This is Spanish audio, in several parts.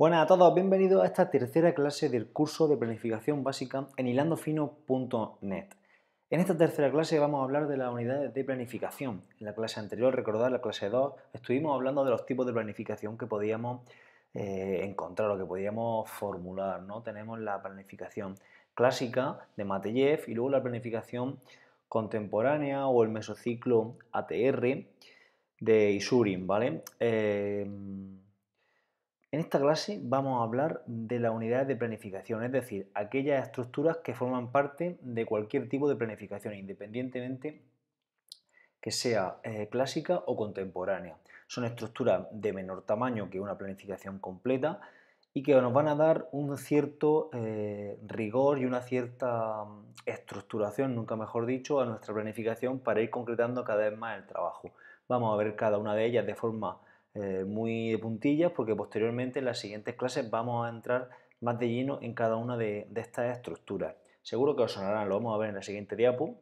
Buenas a todos, bienvenidos a esta tercera clase del curso de planificación básica en hilandofino.net. En esta tercera clase vamos a hablar de las unidades de planificación. En la clase anterior, recordad, la clase 2, estuvimos hablando de los tipos de planificación que podíamos eh, encontrar o que podíamos formular. ¿no? Tenemos la planificación clásica de Matyev y luego la planificación contemporánea o el mesociclo ATR de Isurin, ¿vale? Eh, en esta clase vamos a hablar de las unidades de planificación, es decir, aquellas estructuras que forman parte de cualquier tipo de planificación, independientemente que sea eh, clásica o contemporánea. Son estructuras de menor tamaño que una planificación completa y que nos van a dar un cierto eh, rigor y una cierta mm, estructuración, nunca mejor dicho, a nuestra planificación para ir concretando cada vez más el trabajo. Vamos a ver cada una de ellas de forma eh, muy de puntillas porque posteriormente en las siguientes clases vamos a entrar más de lleno en cada una de, estas estructuras. Seguro que os sonarán, lo vamos a ver en la siguiente diapo.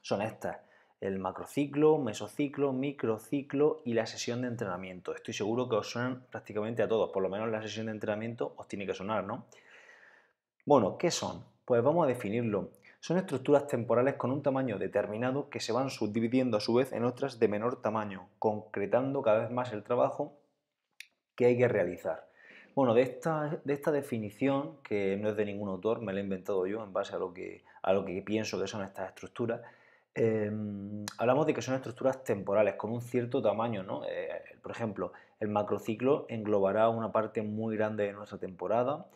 Son estas, el macrociclo, mesociclo, microciclo y la sesión de entrenamiento. Estoy seguro que os suenan prácticamente a todos, por lo menos la sesión de entrenamiento os tiene que sonar, ¿no? Bueno, ¿qué son? Pues vamos a definirlo. Son estructuras temporales con un tamaño determinado que se van subdividiendo a su vez en otras de menor tamaño, concretando cada vez más el trabajo que hay que realizar. Bueno, de esta, de esta definición, que no es de ningún autor, me la he inventado yo en base a lo que, a lo que pienso que son estas estructuras, em, hablamos de que son estructuras temporales con un cierto tamaño. ¿no? Eh, por ejemplo, el macrociclo englobará una parte muy grande de nuestra temporada,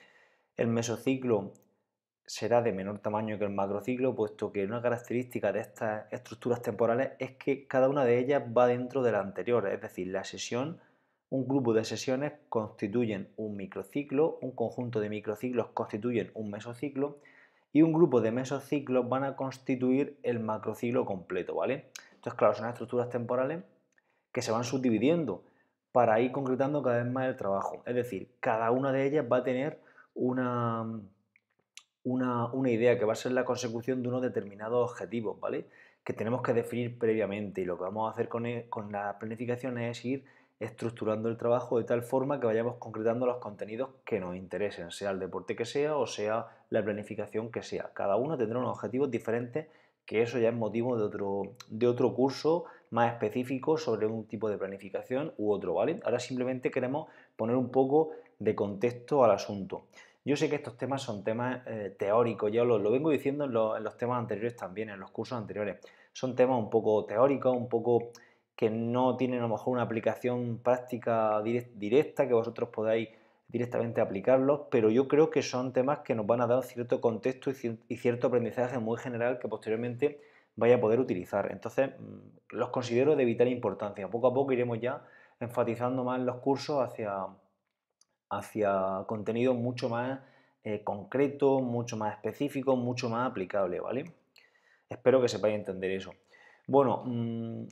el mesociclo será de menor tamaño que el macrociclo, puesto que una característica de estas estructuras temporales es que cada una de ellas va dentro de la anterior, es decir, la sesión, un grupo de sesiones constituyen un microciclo, un conjunto de microciclos constituyen un mesociclo y un grupo de mesociclos van a constituir el macrociclo completo, ¿vale? Entonces, claro, son estructuras temporales que se van subdividiendo para ir concretando cada vez más el trabajo, es decir, cada una de ellas va a tener una una, una, idea que va a ser la consecución de unos determinados objetivos, ¿vale? Que tenemos que definir previamente y lo que vamos a hacer e, con, la planificación es ir estructurando el trabajo de tal forma que vayamos concretando los contenidos que nos interesen, sea el deporte que sea o sea la planificación que sea. Cada uno tendrá unos objetivos diferentes que eso ya es motivo de otro, de otro curso más específico sobre un tipo de planificación u otro, ¿vale? Ahora simplemente queremos poner un poco de contexto al asunto. Yo sé que estos temas son temas eh, teóricos, ya lo, lo vengo diciendo en, los temas anteriores también, en los cursos anteriores. Son temas un poco teóricos, un poco que no tienen a lo mejor una aplicación práctica directa que vosotros podáis directamente aplicarlos, pero yo creo que son temas que nos van a dar cierto contexto y cierto aprendizaje muy general que posteriormente vaya a poder utilizar. Entonces, mm, los considero de vital importancia. Poco a poco iremos ya enfatizando más los cursos hacia, hacia contenido mucho más eh, concreto, mucho más específico, mucho más aplicable, ¿vale? Espero que sepáis entender eso. Bueno, mm,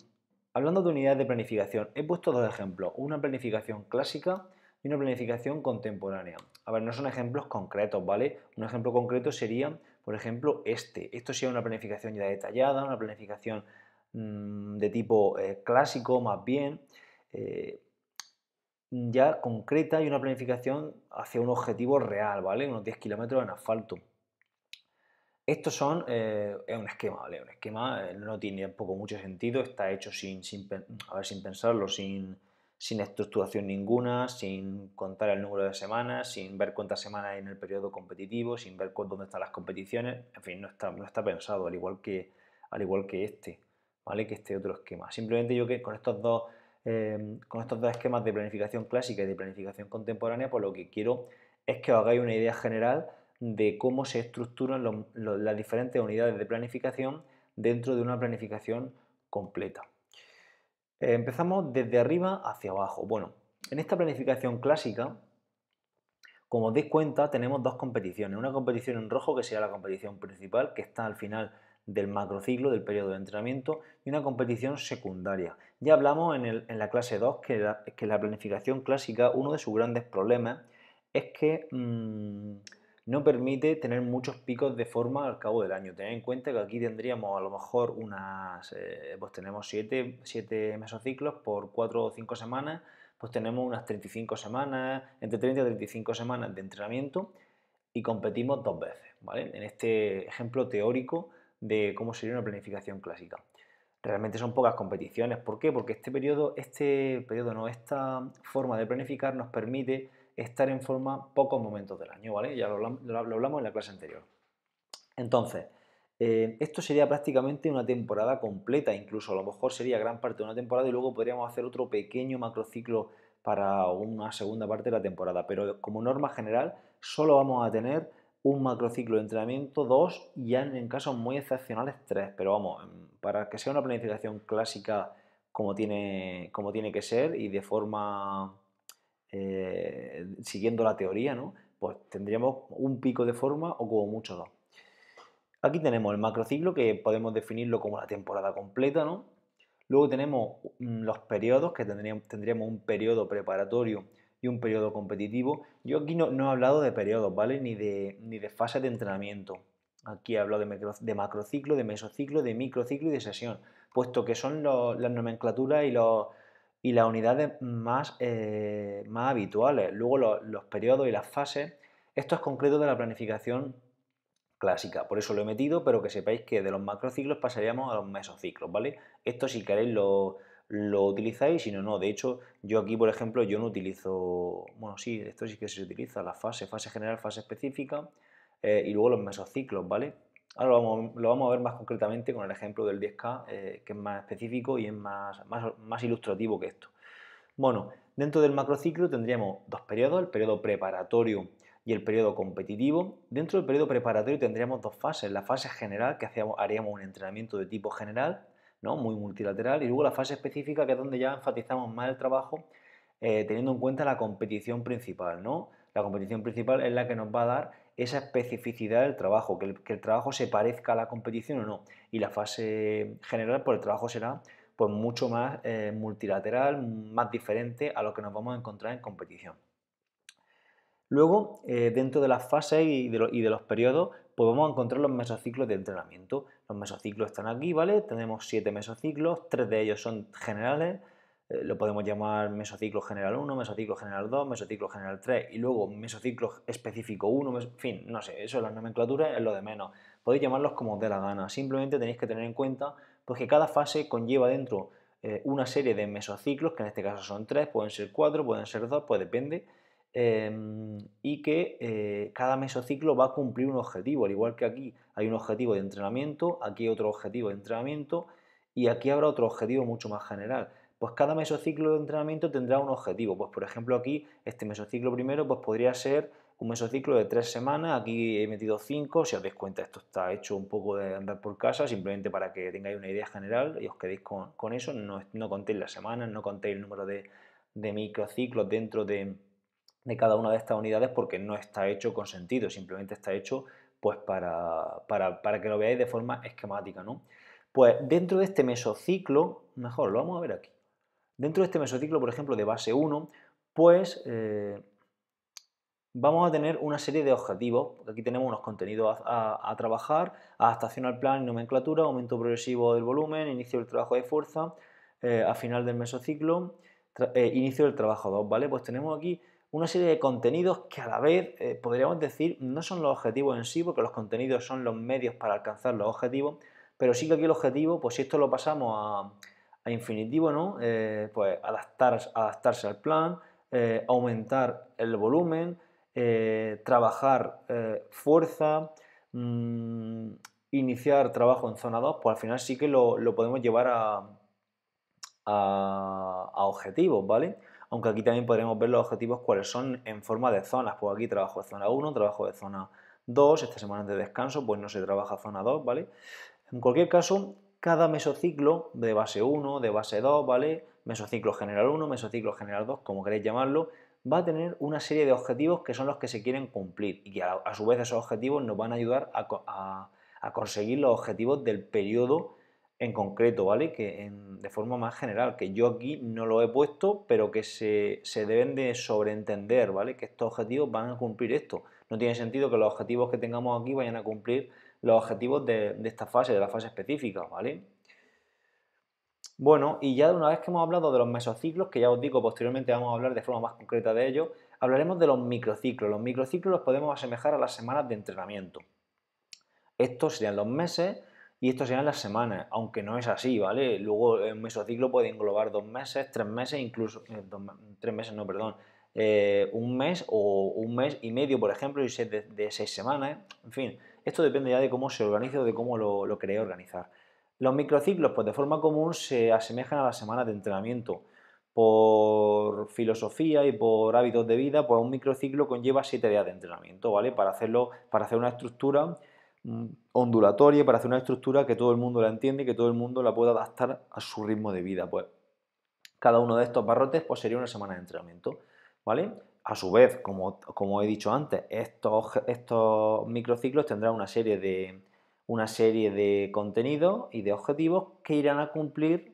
hablando de unidades de planificación, he puesto dos ejemplos, una planificación clásica y una planificación contemporánea. A ver, no son ejemplos concretos, ¿vale? Un ejemplo concreto sería, por ejemplo, este. Esto sería una planificación ya detallada, una planificación mm, de tipo eh, clásico más bien. Eh, ya concreta y una planificación hacia un objetivo real, ¿vale? Unos 10 kilómetros en asfalto. Estos son, eh, es un esquema, ¿vale? Un esquema eh, no tiene poco mucho sentido, está hecho sin, ver, sin pensarlo, sin, estructuración ninguna, sin contar el número de semanas, sin ver cuántas semanas hay en el periodo competitivo, sin ver dónde están las competiciones, en fin, no está, no está pensado, al igual que, al igual que este, ¿vale? Que este otro esquema. Simplemente yo que con estos dos Em, con estos dos esquemas de planificación clásica y de planificación contemporánea, pues lo que quiero es que os hagáis una idea general de cómo se estructuran las diferentes unidades de planificación dentro de una planificación completa. empezamos desde arriba hacia abajo. Bueno, en esta planificación clásica, como os dais cuenta, tenemos dos competiciones. Una competición en rojo, que sería la competición principal, que está al final del macrociclo del periodo de entrenamiento y una competición secundaria. Ya hablamos en, la clase 2 que la, planificación clásica, uno de sus grandes problemas es que mm, no permite tener muchos picos de forma al cabo del año. Tened en cuenta que aquí tendríamos a lo mejor unas, eh, pues tenemos 7 mesociclos por 4 o 5 semanas, pues tenemos unas 35 semanas, entre 30 y 35 semanas de entrenamiento y competimos dos veces, En este ejemplo teórico de cómo sería una planificación clásica. Realmente son pocas competiciones. ¿Por qué? Porque este periodo, este periodo no, esta forma de planificar nos permite estar en forma pocos momentos del año, ¿vale? Ya lo, hablamos en la clase anterior. Entonces, eh, esto sería prácticamente una temporada completa, incluso a lo mejor sería gran parte de una temporada y luego podríamos hacer otro pequeño macrociclo para una segunda parte de la temporada. Pero como norma general, solo vamos a tener un macrociclo de entrenamiento, dos, y ya en casos muy excepcionales, tres. Pero vamos, em, para que sea una planificación clásica como tiene, como tiene que ser y de forma eh, siguiendo la teoría, ¿no? pues tendríamos un pico de forma o como mucho dos. Aquí tenemos el macrociclo que podemos definirlo como la temporada completa, ¿no? Luego tenemos mm, los periodos, que tendríamos un periodo preparatorio y un periodo competitivo. Yo aquí no, no he hablado de periodos, ¿vale? Ni de, ni de fase de entrenamiento. Aquí he hablado de, macro, de macrociclo, de mesociclo, de microciclo y de sesión, puesto que son lo, las nomenclaturas y, las unidades más, eh, más habituales. Luego los periodos y las fases, esto es concreto de la planificación clásica. Por eso lo he metido, pero que sepáis que de los macrociclos pasaríamos a los mesociclos, ¿vale? Esto si queréis lo, lo utilizáis, sino no. De hecho, yo aquí, por ejemplo, yo no utilizo, bueno, sí, esto sí que se utiliza, la fase, fase general, fase específica, eh, y luego los mesociclos, ¿vale? Ahora lo vamos, a ver más concretamente con el ejemplo del 10K, eh, que es más específico y es más, más, ilustrativo que esto. Bueno, dentro del macrociclo tendríamos dos periodos, el periodo preparatorio y el periodo competitivo. Dentro del periodo preparatorio tendríamos dos fases, la fase general, que haríamos un entrenamiento de tipo general, muy multilateral. Y luego la fase específica, que es donde ya enfatizamos más el trabajo, eh, teniendo en cuenta la competición principal. ¿no? La competición principal es la que nos va a dar esa especificidad del trabajo, que el, trabajo se parezca a la competición o no. Y la fase general, pues el trabajo será pues mucho más eh, multilateral, más diferente a lo que nos vamos a encontrar en competición. Luego, eh, dentro de las fases y de, los periodos, pues vamos a encontrar los mesociclos de entrenamiento. Los mesociclos están aquí, ¿vale? Tenemos siete mesociclos, tres de ellos son generales, eh, lo podemos llamar mesociclo general 1, mesociclo general 2, mesociclo general 3 y luego mesociclo específico 1, en fin, no sé, eso es la nomenclatura, es lo de menos. Podéis llamarlos como os dé la gana, simplemente tenéis que tener en cuenta pues, que cada fase conlleva dentro eh, una serie de mesociclos, que en este caso son 3, pueden ser 4, pueden ser 2, pues depende Em, y que eh, cada mesociclo va a cumplir un objetivo, al igual que aquí hay un objetivo de entrenamiento, aquí hay otro objetivo de entrenamiento y aquí habrá otro objetivo mucho más general. Pues cada mesociclo de entrenamiento tendrá un objetivo. Pues por ejemplo aquí este mesociclo primero pues podría ser un mesociclo de tres semanas, aquí he metido cinco, si os dais cuenta esto está hecho un poco de andar por casa, simplemente para que tengáis una idea general y os quedéis con, eso, no, no contéis las semanas, no contéis el número de, de microciclos dentro de, de cada una de estas unidades porque no está hecho con sentido, simplemente está hecho pues para, para, que lo veáis de forma esquemática. ¿no? Pues dentro de este mesociclo, mejor, lo vamos a ver aquí. Dentro de este mesociclo, por ejemplo, de base 1, pues eh, vamos a tener una serie de objetivos. Aquí tenemos unos contenidos a, trabajar, adaptación al plan nomenclatura, aumento progresivo del volumen, inicio del trabajo de fuerza, eh, a final del mesociclo, eh, inicio del trabajo 2, ¿vale? Pues tenemos aquí una serie de contenidos que a la vez eh, podríamos decir no son los objetivos en sí, porque los contenidos son los medios para alcanzar los objetivos, pero sí que aquí el objetivo, pues si esto lo pasamos a, infinitivo, ¿no? Eh, pues adaptar, adaptarse al plan, eh, aumentar el volumen, trabajar fuerza, mm, iniciar trabajo en zona 2, pues al final sí que lo, podemos llevar a, a, a objetivos, ¿vale? aunque aquí también podremos ver los objetivos cuáles son en forma de zonas, pues aquí trabajo de zona 1, trabajo de zona 2, esta semana de descanso pues no se trabaja zona 2, ¿vale? En cualquier caso, cada mesociclo de base 1, de base 2, ¿vale? Mesociclo general 1, mesociclo general 2, como queréis llamarlo, va a tener una serie de objetivos que son los que se quieren cumplir y que a, su vez esos objetivos nos van a ayudar a, a conseguir los objetivos del periodo en concreto, ¿vale? Que de forma más general, que yo aquí no lo he puesto, pero que se, deben de sobreentender, ¿vale? Que estos objetivos van a cumplir esto. No tiene sentido que los objetivos que tengamos aquí vayan a cumplir los objetivos de, esta fase, de la fase específica, ¿vale? Bueno, y ya una vez que hemos hablado de los mesociclos, que ya os digo, posteriormente vamos a hablar de forma más concreta de ellos, hablaremos de los microciclos. Los microciclos los podemos asemejar a las semanas de entrenamiento. Estos serían los meses y esto serán las semanas, aunque no es así, ¿vale? Luego un mesociclo puede englobar dos meses, tres meses, incluso, eh, tres meses no, perdón, eh, un mes o un mes y medio, por ejemplo, y seis de, seis semanas, en fin, esto depende ya de cómo se organiza o de cómo lo, lo queréis organizar. Los microciclos, pues de forma común, se asemejan a las semanas de entrenamiento. Por filosofía y por hábitos de vida, pues un microciclo conlleva siete días de entrenamiento, ¿vale? Para hacerlo, para hacer una estructura Mm, ondulatoria para hacer una estructura que todo el mundo la entiende y que todo el mundo la pueda adaptar a su ritmo de vida. Pues cada uno de estos barrotes pues, sería una semana de entrenamiento. ¿vale? A su vez, como, como he dicho antes, estos, estos microciclos tendrán una serie de, una serie de contenidos y de objetivos que irán a cumplir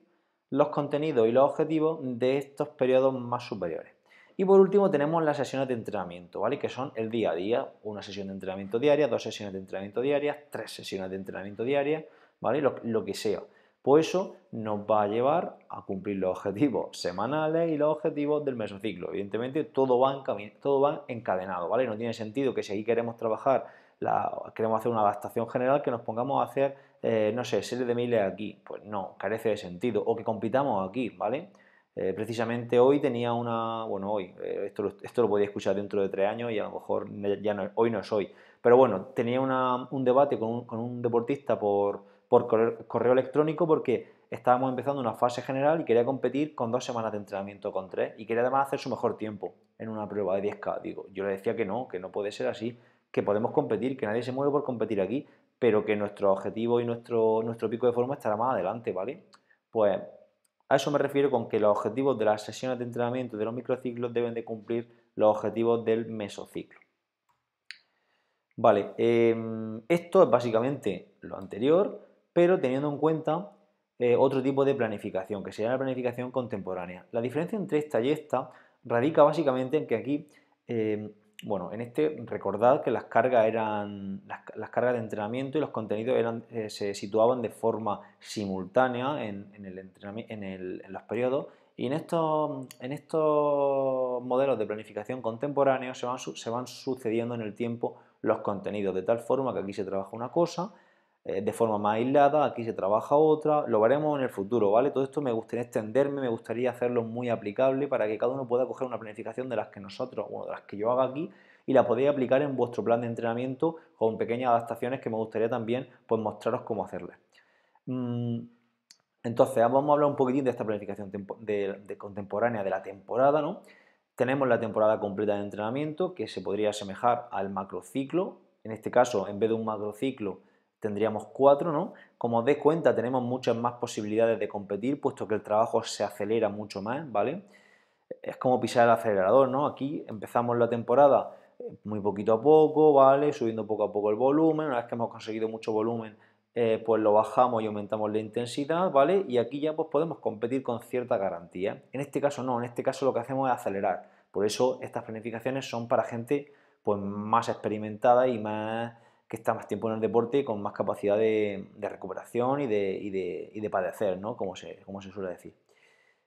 los contenidos y los objetivos de estos periodos más superiores. Y por último tenemos las sesiones de entrenamiento, ¿vale? Que son el día a día, una sesión de entrenamiento diaria, dos sesiones de entrenamiento diarias, tres sesiones de entrenamiento diarias, ¿vale? Lo, que sea. Pues eso nos va a llevar a cumplir los objetivos semanales y los objetivos del mesociclo. Evidentemente todo va, todo va encadenado, ¿vale? No tiene sentido que si ahí queremos trabajar, queremos hacer una adaptación general, que nos pongamos a hacer, eh, no sé, series de miles aquí. Pues no, carece de sentido. O que compitamos aquí, ¿vale? Eh, precisamente hoy tenía una, bueno, hoy, eh, esto, esto lo podía escuchar dentro de tres años y a lo mejor ya hoy no es hoy, pero bueno, tenía un debate con un, deportista por, por correo, electrónico porque estábamos empezando una fase general y quería competir con dos semanas de entrenamiento con tres y quería además hacer su mejor tiempo en una prueba de 10K. Digo, yo le decía que no, que no puede ser así, que podemos competir, que nadie se mueve por competir aquí, pero que nuestro objetivo y nuestro, nuestro pico de forma estará más adelante, ¿vale? Pues a eso me refiero con que los objetivos de las sesiones de entrenamiento de los microciclos deben de cumplir los objetivos del mesociclo. Vale, em, esto es básicamente lo anterior, pero teniendo en cuenta eh, otro tipo de planificación, que sería la planificación contemporánea. La diferencia entre esta y esta radica básicamente en que aquí em, bueno, en este recordad que las cargas eran las, cargas de entrenamiento y los contenidos eran, eh, se situaban de forma simultánea en, los periodos y en estos, en estos modelos de planificación contemporáneos se van sucediendo en el tiempo los contenidos, de tal forma que aquí se trabaja una cosa, eh, de forma más aislada, aquí se trabaja otra, lo veremos en el futuro, ¿vale? Todo esto me gustaría extenderme, me gustaría hacerlo muy aplicable para que cada uno pueda coger una planificación de las que nosotros, o de las que yo haga aquí y la podéis aplicar en vuestro plan de entrenamiento con pequeñas adaptaciones que me gustaría también pues mostraros cómo hacerlas. Mm, entonces, vamos a hablar un poquitín de esta planificación contemporánea de la temporada, ¿no? Tenemos la temporada completa de entrenamiento que se podría asemejar al macrociclo. En este caso, en vez de un macrociclo, tendríamos cuatro, ¿no? Como des cuenta tenemos muchas más posibilidades de competir, puesto que el trabajo se acelera mucho más, ¿vale? Es como pisar el acelerador, ¿no? Aquí empezamos la temporada muy poquito a poco, ¿vale? Subiendo poco a poco el volumen, una vez que hemos conseguido mucho volumen, eh, pues lo bajamos y aumentamos la intensidad, ¿vale? Y aquí ya pues podemos competir con cierta garantía. En este caso no, en este caso lo que hacemos es acelerar. Por eso estas planificaciones son para gente pues más experimentada y más que está más tiempo en el deporte y con más capacidad de, recuperación y de, padecer, ¿no? Como se, suele decir.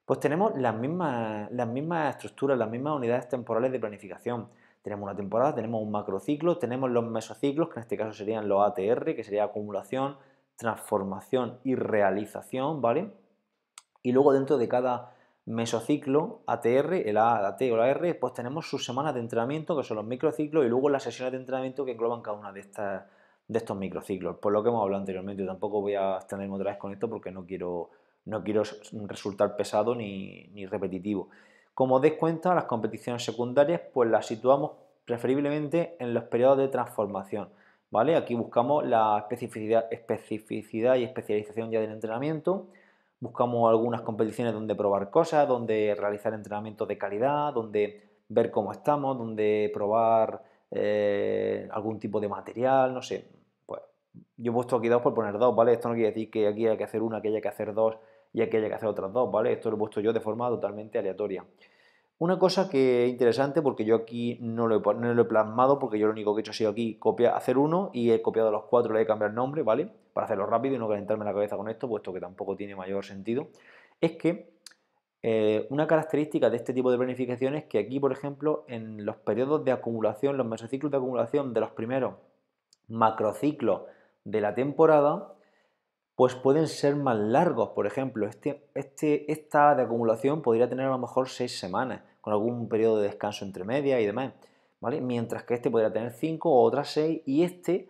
Pues tenemos las mismas, las mismas estructuras, las mismas unidades temporales de planificación. Tenemos una temporada, tenemos un macrociclo, tenemos los mesociclos, que en este caso serían los ATR, que sería acumulación, transformación y realización, ¿vale? Y luego dentro de cada mesociclo, ATR, el A, T o la R, pues tenemos sus semanas de entrenamiento, que son los microciclos, y luego las sesiones de entrenamiento que engloban cada una de estas de estos microciclos, por lo que hemos hablado anteriormente. tampoco voy a extenderme otra vez con esto porque no quiero, no quiero resultar pesado ni, repetitivo. Como os des cuenta, las competiciones secundarias pues las situamos preferiblemente en los periodos de transformación. ¿vale? Aquí buscamos la especificidad, especificidad y especialización ya del entrenamiento, buscamos algunas competiciones donde probar cosas, donde realizar entrenamientos de calidad, donde ver cómo estamos, donde probar eh, algún tipo de material, no sé. Pues yo he puesto aquí dos por poner dos, ¿vale? Esto no quiere decir que aquí hay que hacer una, que haya que hacer dos y aquí haya que hacer otras dos, ¿vale? Esto lo he puesto yo de forma totalmente aleatoria. Una cosa que es interesante, porque yo aquí no lo, he, plasmado, porque yo lo único que he hecho ha sido aquí hacer uno y he copiado los cuatro, le he cambiado el nombre, ¿vale? Para hacerlo rápido y no calentarme la cabeza con esto, puesto que tampoco tiene mayor sentido, es que eh, una característica de este tipo de planificaciones es que aquí, por ejemplo, en los periodos de acumulación, los mesociclos de acumulación de los primeros macrociclos de la temporada, pues pueden ser más largos. Por ejemplo, este, este esta de acumulación podría tener a lo mejor seis semanas con algún periodo de descanso entre medias y demás. ¿vale? Mientras que este podría tener 5 o otras 6 y este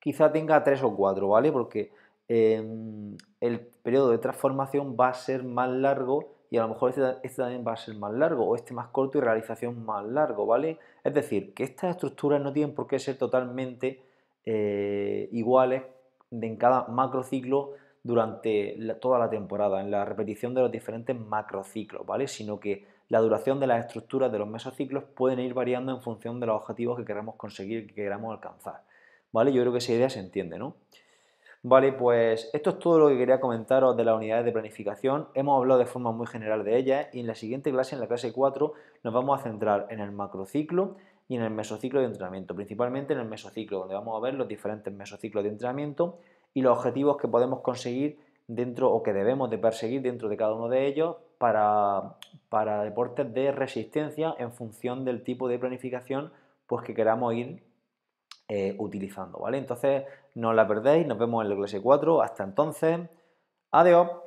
quizá tenga 3 o 4, ¿vale? Porque em, el periodo de transformación va a ser más largo y a lo mejor este, este, también va a ser más largo o este más corto y realización más largo, ¿vale? Es decir, que estas estructuras no tienen por qué ser totalmente eh, iguales en cada macrociclo durante toda la temporada, en la repetición de los diferentes macrociclos, ¿vale? Sino que la duración de las estructuras de los mesociclos pueden ir variando en función de los objetivos que queramos conseguir, que queramos alcanzar. ¿Vale? Yo creo que esa idea se entiende, ¿no? Vale, pues esto es todo lo que quería comentaros de las unidades de planificación. Hemos hablado de forma muy general de ellas y en la siguiente clase, en la clase 4, nos vamos a centrar en el macrociclo y en el mesociclo de entrenamiento, principalmente en el mesociclo, donde vamos a ver los diferentes mesociclos de entrenamiento y los objetivos que podemos conseguir dentro o que debemos de perseguir dentro de cada uno de ellos para, deportes de resistencia en función del tipo de planificación pues, que queramos ir eh, utilizando, ¿vale? Entonces, no la perdéis, nos vemos en la clase 4, hasta entonces, adiós.